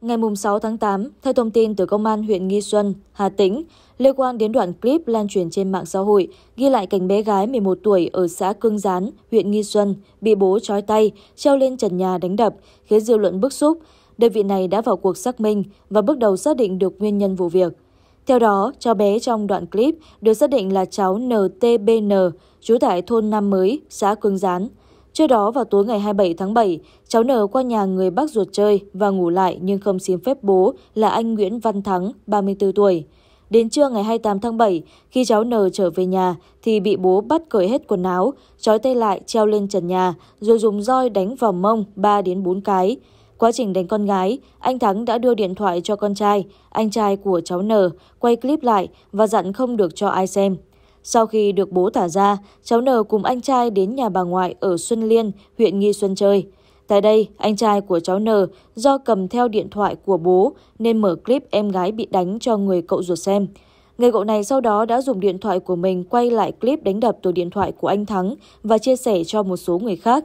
Ngày 6 tháng 8, theo thông tin từ Công an huyện Nghi Xuân, Hà Tĩnh, liên quan đến đoạn clip lan truyền trên mạng xã hội ghi lại cảnh bé gái 11 tuổi ở xã Cương Gián, huyện Nghi Xuân bị bố trói tay, treo lên trần nhà đánh đập, khiến dư luận bức xúc. Đơn vị này đã vào cuộc xác minh và bước đầu xác định được nguyên nhân vụ việc. Theo đó, cháu bé trong đoạn clip được xác định là cháu NTBN, trú tại thôn Nam Mới, xã Cương Gián, Trước đó vào tối ngày 27 tháng 7, cháu N qua nhà người bác ruột chơi và ngủ lại nhưng không xin phép bố là anh Nguyễn Văn Thắng, 34 tuổi. Đến trưa ngày 28 tháng 7, khi cháu N trở về nhà thì bị bố bắt cởi hết quần áo, trói tay lại treo lên trần nhà rồi dùng roi đánh vào mông 3 đến 4 cái. Quá trình đánh con gái, anh Thắng đã đưa điện thoại cho con trai, anh trai của cháu N, quay clip lại và dặn không được cho ai xem. Sau khi được bố thả ra, cháu N cùng anh trai đến nhà bà ngoại ở Xuân Liên, huyện Nghi Xuân chơi. Tại đây, anh trai của cháu N do cầm theo điện thoại của bố nên mở clip em gái bị đánh cho người cậu ruột xem. Người cậu này sau đó đã dùng điện thoại của mình quay lại clip đánh đập từ điện thoại của anh Thắng và chia sẻ cho một số người khác.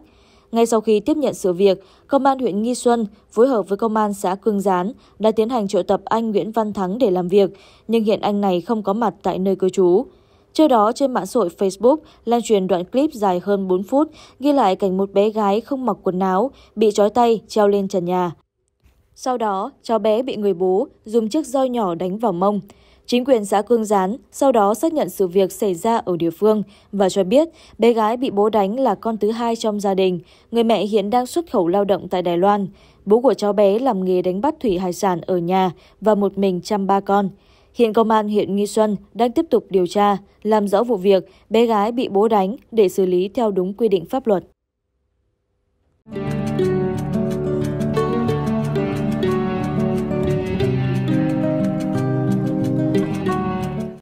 Ngay sau khi tiếp nhận sự việc, Công an huyện Nghi Xuân phối hợp với Công an xã Cương Gián đã tiến hành triệu tập anh Nguyễn Văn Thắng để làm việc, nhưng hiện anh này không có mặt tại nơi cư trú. Trước đó, trên mạng xã hội Facebook lan truyền đoạn clip dài hơn 4 phút ghi lại cảnh một bé gái không mặc quần áo, bị trói tay treo lên trần nhà. Sau đó, cháu bé bị người bố dùng chiếc roi nhỏ đánh vào mông. Chính quyền xã Cương Gián sau đó xác nhận sự việc xảy ra ở địa phương và cho biết bé gái bị bố đánh là con thứ hai trong gia đình. Người mẹ hiện đang xuất khẩu lao động tại Đài Loan. Bố của cháu bé làm nghề đánh bắt thủy hải sản ở nhà và một mình chăm ba con. Hiện công an huyện Nghi Xuân đang tiếp tục điều tra, làm rõ vụ việc bé gái bị bố đánh để xử lý theo đúng quy định pháp luật.